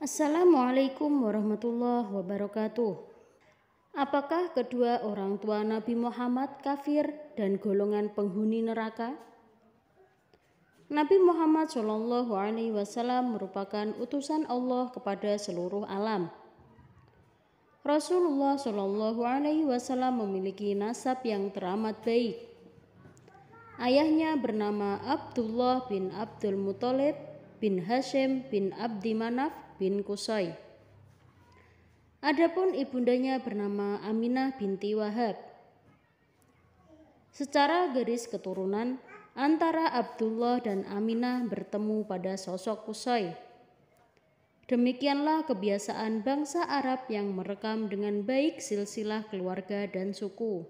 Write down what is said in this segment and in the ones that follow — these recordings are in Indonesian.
Assalamualaikum warahmatullahi wabarakatuh. Apakah kedua orang tua Nabi Muhammad kafir dan golongan penghuni neraka? Nabi Muhammad Shallallahu Alaihi Wasallam merupakan utusan Allah kepada seluruh alam. Rasulullah Shallallahu Alaihi Wasallam memiliki nasab yang teramat baik. Ayahnya bernama Abdullah bin Abdul Muthalib bin Hashim bin Abdi Manaf bin Kusai. Adapun ibundanya bernama Aminah binti Wahab. Secara garis keturunan, antara Abdullah dan Aminah bertemu pada sosok Kusai. Demikianlah kebiasaan bangsa Arab yang merekam dengan baik silsilah keluarga dan suku.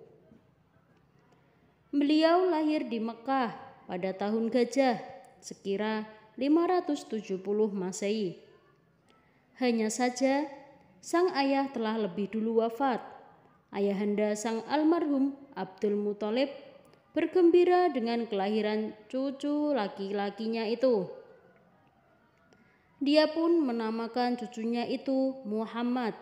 Beliau lahir di Mekah pada tahun gajah, sekira 570 Masehi. Hanya saja, sang ayah telah lebih dulu wafat. Ayahanda sang almarhum Abdul Muthalib bergembira dengan kelahiran cucu laki-lakinya itu. Dia pun menamakan cucunya itu Muhammad,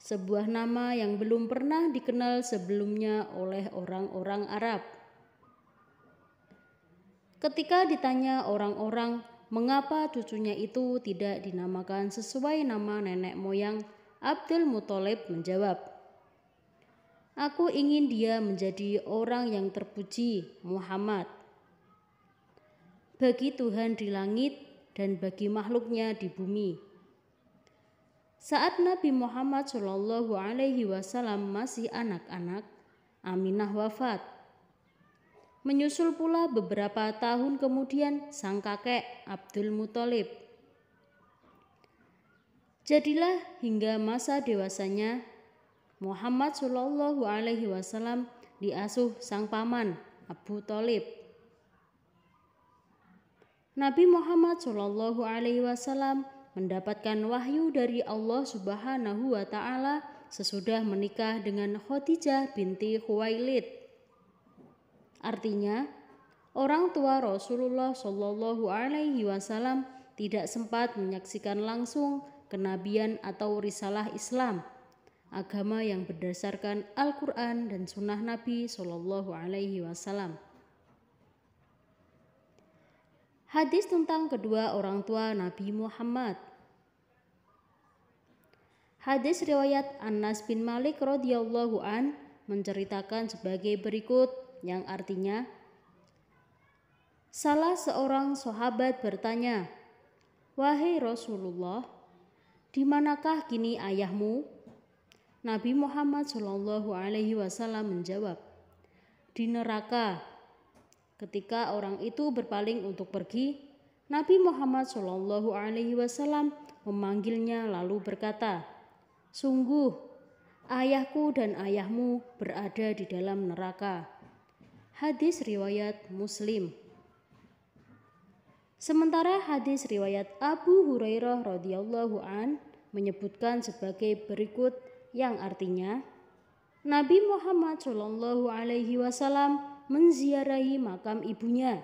sebuah nama yang belum pernah dikenal sebelumnya oleh orang-orang Arab. Ketika ditanya orang-orang mengapa cucunya itu tidak dinamakan sesuai nama nenek moyang, Abdul Muthalib menjawab, Aku ingin dia menjadi orang yang terpuji, Muhammad. Bagi Tuhan di langit dan bagi makhluknya di bumi, saat Nabi Muhammad Shallallahu Alaihi Wasallam masih anak-anak, Aminah wafat. Menyusul pula beberapa tahun kemudian sang kakek Abdul Muthalib. Jadilah hingga masa dewasanya Muhammad Shallallahu Alaihi Wasallam diasuh sang paman Abu Talib. Nabi Muhammad Shallallahu Alaihi Wasallam mendapatkan wahyu dari Allah Subhanahu Wa Taala sesudah menikah dengan Khadijah binti Khuwailid. Artinya, orang tua Rasulullah Shallallahu Alaihi Wasallam tidak sempat menyaksikan langsung kenabian atau risalah Islam, agama yang berdasarkan Al-Quran dan Sunnah Nabi Shallallahu Alaihi Wasallam. Hadis tentang kedua orang tua Nabi Muhammad. Hadis riwayat Anas bin Malik radhiyallahu an menceritakan sebagai berikut yang artinya Salah seorang sahabat bertanya, "Wahai Rasulullah, di manakah kini ayahmu?" Nabi Muhammad Shallallahu alaihi wasallam menjawab, "Di neraka." Ketika orang itu berpaling untuk pergi, Nabi Muhammad Shallallahu alaihi wasallam memanggilnya lalu berkata, "Sungguh, ayahku dan ayahmu berada di dalam neraka." Hadis riwayat Muslim. Sementara hadis riwayat Abu Hurairah radhiyallahu an menyebutkan sebagai berikut yang artinya Nabi Muhammad Shallallahu alaihi wasallam menziarahi makam ibunya.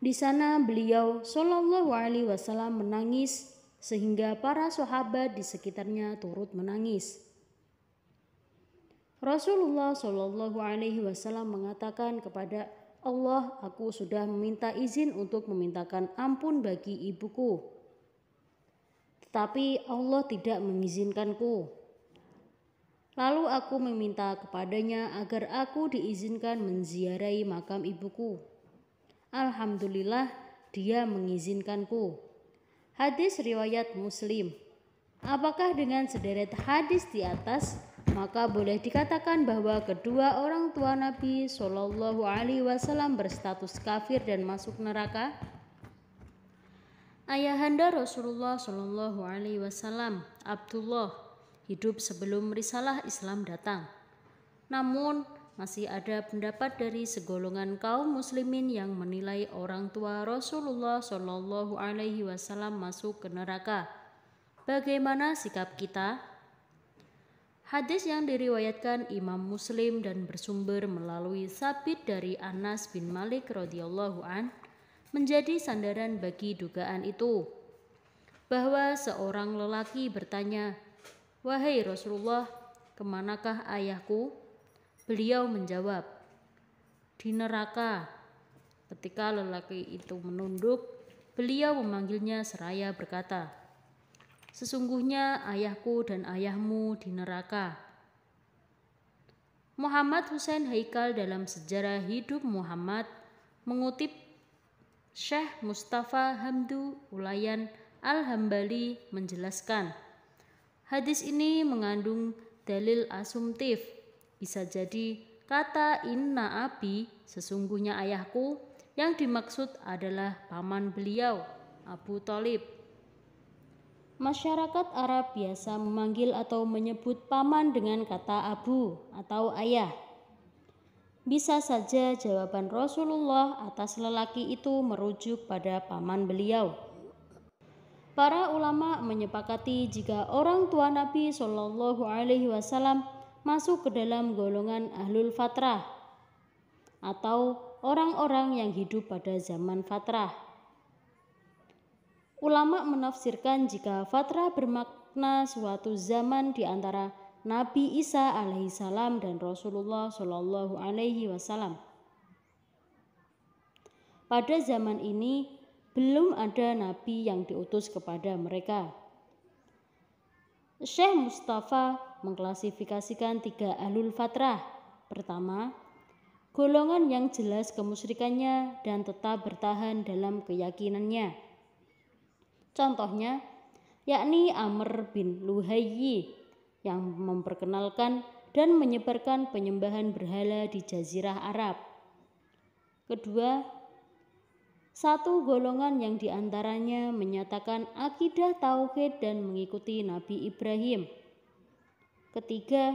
Di sana beliau Shallallahu alaihi wasallam menangis sehingga para sahabat di sekitarnya turut menangis. Rasulullah Shallallahu Alaihi Wasallam mengatakan kepada Allah, aku sudah meminta izin untuk memintakan ampun bagi ibuku, tetapi Allah tidak mengizinkanku. Lalu aku meminta kepadanya agar aku diizinkan menziarahi makam ibuku. Alhamdulillah, dia mengizinkanku. Hadis riwayat Muslim. Apakah dengan sederet hadis di atas maka boleh dikatakan bahwa kedua orang tua Nabi Shallallahu Alaihi Wasallam berstatus kafir dan masuk neraka. Ayahanda Rasulullah Shallallahu Alaihi Wasallam, Abdullah, hidup sebelum risalah Islam datang. Namun masih ada pendapat dari segolongan kaum muslimin yang menilai orang tua Rasulullah Shallallahu Alaihi Wasallam masuk ke neraka. Bagaimana sikap kita? Hadis yang diriwayatkan Imam Muslim dan bersumber melalui sabit dari Anas bin Malik radhiyallahu an menjadi sandaran bagi dugaan itu bahwa seorang lelaki bertanya, "Wahai Rasulullah, kemanakah ayahku?" Beliau menjawab, "Di neraka." Ketika lelaki itu menunduk, beliau memanggilnya seraya berkata, Sesungguhnya ayahku dan ayahmu di neraka. Muhammad Hussein Haikal dalam sejarah hidup Muhammad mengutip Syekh Mustafa Hamdu Ulayan Al-Hambali menjelaskan, hadis ini mengandung dalil asumtif. Bisa jadi kata inna abi sesungguhnya ayahku yang dimaksud adalah paman beliau, Abu Talib. Masyarakat Arab biasa memanggil atau menyebut paman dengan kata abu atau ayah. Bisa saja jawaban Rasulullah atas lelaki itu merujuk pada paman beliau. Para ulama menyepakati jika orang tua Nabi Shallallahu Alaihi Wasallam masuk ke dalam golongan ahlul fatrah atau orang-orang yang hidup pada zaman fatrah Ulama menafsirkan jika fatrah bermakna suatu zaman di antara Nabi Isa alaihissalam dan Rasulullah Shallallahu alaihi wasallam. Pada zaman ini belum ada nabi yang diutus kepada mereka. Syekh Mustafa mengklasifikasikan tiga alul fatrah. Pertama, golongan yang jelas kemusyrikannya dan tetap bertahan dalam keyakinannya. Contohnya, yakni Amr bin Luhayyi yang memperkenalkan dan menyebarkan penyembahan berhala di jazirah Arab. Kedua, satu golongan yang diantaranya menyatakan akidah tauhid dan mengikuti Nabi Ibrahim. Ketiga,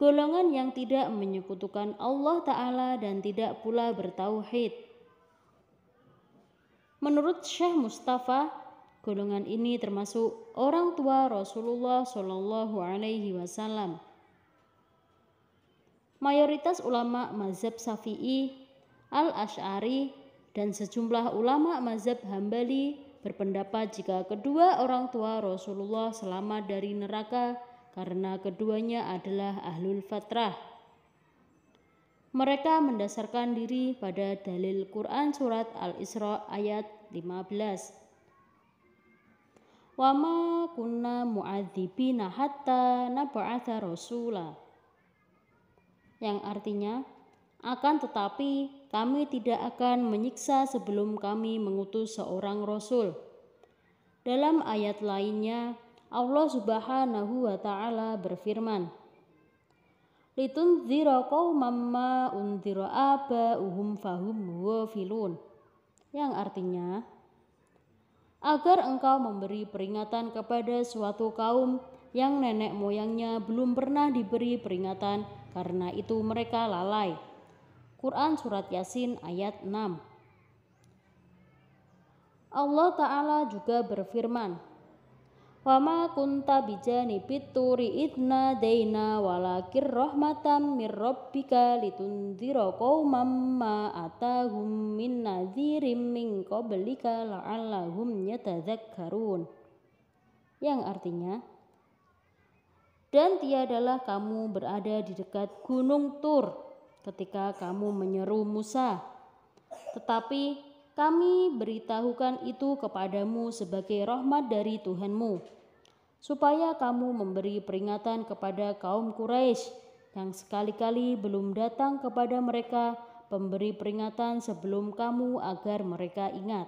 golongan yang tidak menyekutukan Allah Ta'ala dan tidak pula bertauhid. Menurut Syekh Mustafa, golongan ini termasuk orang tua Rasulullah Shallallahu Alaihi Wasallam. Mayoritas ulama mazhab Syafi'i, Al-Ash'ari, dan sejumlah ulama mazhab Hambali berpendapat jika kedua orang tua Rasulullah selamat dari neraka karena keduanya adalah ahlul fatrah. Mereka mendasarkan diri pada dalil Quran surat Al-Isra ayat 15. Wama kunna mu'adzibina hatta nab'atha rasula. Yang artinya, akan tetapi kami tidak akan menyiksa sebelum kami mengutus seorang rasul. Dalam ayat lainnya, Allah Subhanahu wa taala berfirman, Litun litunzira mama untiro aba uhum fahum filun yang artinya agar engkau memberi peringatan kepada suatu kaum yang nenek moyangnya belum pernah diberi peringatan karena itu mereka lalai. Quran Surat Yasin ayat 6 Allah Ta'ala juga berfirman, Wama kunta bijani pituri idna daina walakir rahmatam mir rabbika litundira qauman ma atahum min nadhirim min qablika la'allahum yatadzakkarun yang artinya dan tiadalah kamu berada di dekat gunung Tur ketika kamu menyeru Musa tetapi kami beritahukan itu kepadamu sebagai rahmat dari Tuhanmu, supaya kamu memberi peringatan kepada kaum Quraisy yang sekali-kali belum datang kepada mereka pemberi peringatan sebelum kamu agar mereka ingat.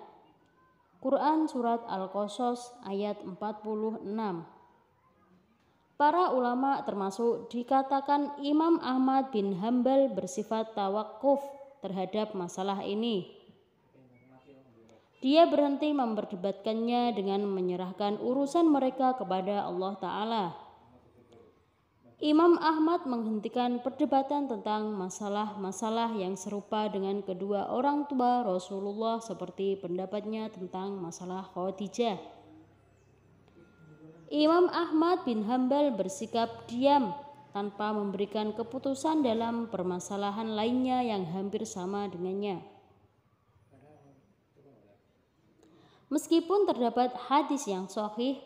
Quran Surat Al-Qasas ayat 46 Para ulama termasuk dikatakan Imam Ahmad bin Hambal bersifat tawakuf terhadap masalah ini. Dia berhenti memperdebatkannya dengan menyerahkan urusan mereka kepada Allah Ta'ala. Imam Ahmad menghentikan perdebatan tentang masalah-masalah yang serupa dengan kedua orang tua Rasulullah seperti pendapatnya tentang masalah Khadijah. Imam Ahmad bin Hambal bersikap diam tanpa memberikan keputusan dalam permasalahan lainnya yang hampir sama dengannya. Meskipun terdapat hadis yang sahih,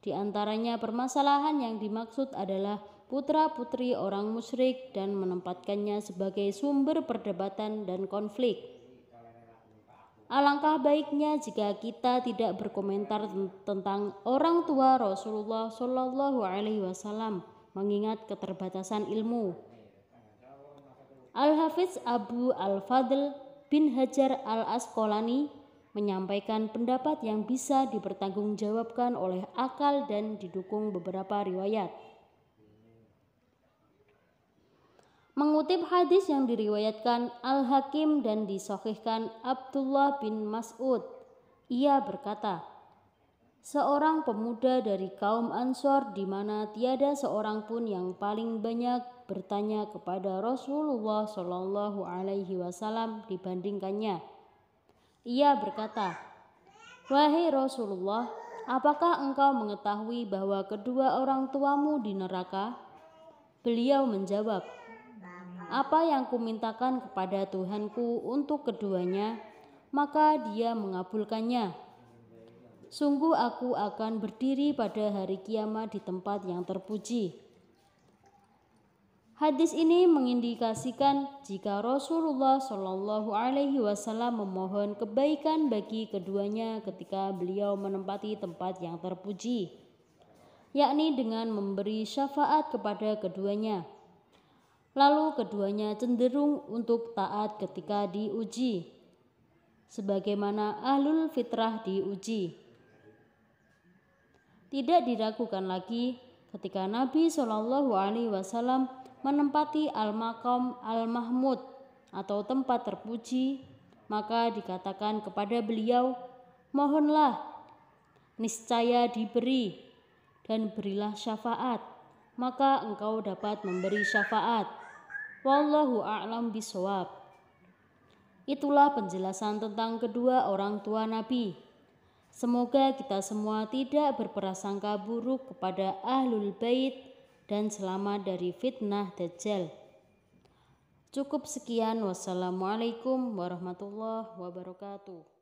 di antaranya permasalahan yang dimaksud adalah putra-putri orang musyrik dan menempatkannya sebagai sumber perdebatan dan konflik. Alangkah baiknya jika kita tidak berkomentar tentang orang tua Rasulullah Shallallahu Alaihi Wasallam, mengingat keterbatasan ilmu. Al Hafiz Abu Al Fadl bin Hajar Al Asqalani menyampaikan pendapat yang bisa dipertanggungjawabkan oleh akal dan didukung beberapa riwayat. Mengutip hadis yang diriwayatkan Al-Hakim dan disohihkan Abdullah bin Mas'ud, ia berkata, Seorang pemuda dari kaum Ansor di mana tiada seorang pun yang paling banyak bertanya kepada Rasulullah Shallallahu alaihi wasallam dibandingkannya. Ia berkata, Wahai Rasulullah, apakah engkau mengetahui bahwa kedua orang tuamu di neraka? Beliau menjawab, Apa yang kumintakan kepada Tuhanku untuk keduanya, maka dia mengabulkannya. Sungguh aku akan berdiri pada hari kiamat di tempat yang terpuji. Hadis ini mengindikasikan jika Rasulullah Shallallahu Alaihi Wasallam memohon kebaikan bagi keduanya ketika beliau menempati tempat yang terpuji, yakni dengan memberi syafaat kepada keduanya. Lalu keduanya cenderung untuk taat ketika diuji, sebagaimana ahlul fitrah diuji. Tidak diragukan lagi ketika Nabi Shallallahu Alaihi Wasallam menempati al makam al-mahmud atau tempat terpuji, maka dikatakan kepada beliau, "Mohonlah, niscaya diberi, dan berilah syafaat, maka engkau dapat memberi syafaat." Wallahu a'lam bisawab. Itulah penjelasan tentang kedua orang tua Nabi. Semoga kita semua tidak berprasangka buruk kepada ahlul bait dan selamat dari fitnah Dajjal. Cukup sekian. Wassalamualaikum warahmatullahi wabarakatuh.